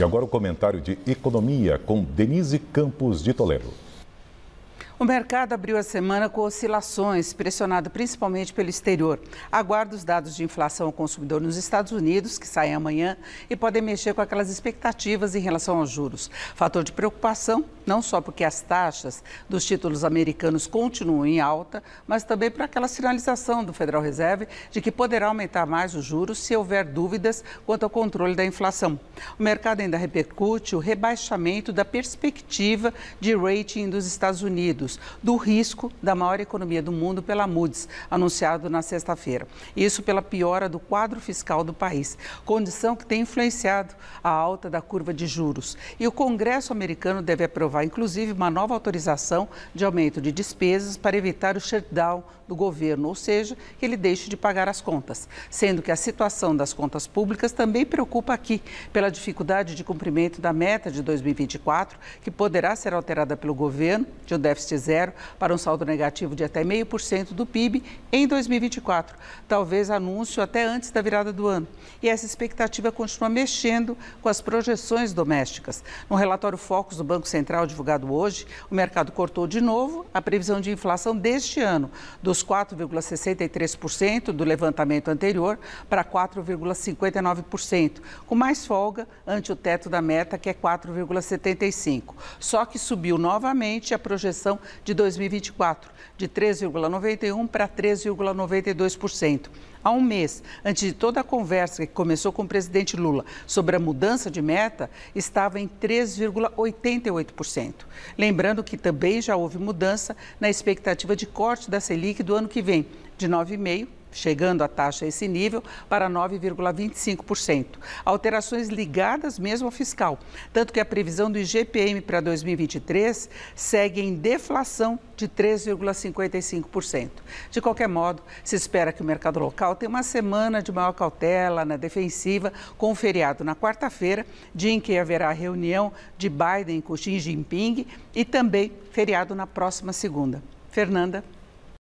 E agora o comentário de Economia com Denise Campos de Toledo. O mercado abriu a semana com oscilações, pressionado principalmente pelo exterior. Aguarda os dados de inflação ao consumidor nos Estados Unidos, que saem amanhã, e podem mexer com aquelas expectativas em relação aos juros. Fator de preocupação não só porque as taxas dos títulos americanos continuam em alta, mas também para aquela sinalização do Federal Reserve de que poderá aumentar mais os juros se houver dúvidas quanto ao controle da inflação. O mercado ainda repercute o rebaixamento da perspectiva de rating dos Estados Unidos, do risco da maior economia do mundo pela Moody's, anunciado na sexta-feira. Isso pela piora do quadro fiscal do país, condição que tem influenciado a alta da curva de juros. E o Congresso americano deve aprovar aprovar, inclusive, uma nova autorização de aumento de despesas para evitar o shutdown do governo, ou seja, que ele deixe de pagar as contas. Sendo que a situação das contas públicas também preocupa aqui, pela dificuldade de cumprimento da meta de 2024, que poderá ser alterada pelo governo de um déficit zero para um saldo negativo de até 0,5% do PIB em 2024. Talvez anúncio até antes da virada do ano. E essa expectativa continua mexendo com as projeções domésticas. No relatório Focus do Banco Central, Federal divulgado hoje, o mercado cortou de novo a previsão de inflação deste ano, dos 4,63% do levantamento anterior para 4,59%, com mais folga ante o teto da meta, que é 4,75%. Só que subiu novamente a projeção de 2024, de 3,91% para 3,92% há um mês, antes de toda a conversa que começou com o presidente Lula sobre a mudança de meta, estava em 3,88%. Lembrando que também já houve mudança na expectativa de corte da Selic do ano que vem, de 9,5%, chegando a taxa a esse nível, para 9,25%. Alterações ligadas mesmo ao fiscal, tanto que a previsão do IGPM para 2023 segue em deflação de 3,55%. De qualquer modo, se espera que o mercado local tenha uma semana de maior cautela na defensiva, com o feriado na quarta-feira, dia em que haverá a reunião de Biden com Xi Jinping e também feriado na próxima segunda. Fernanda.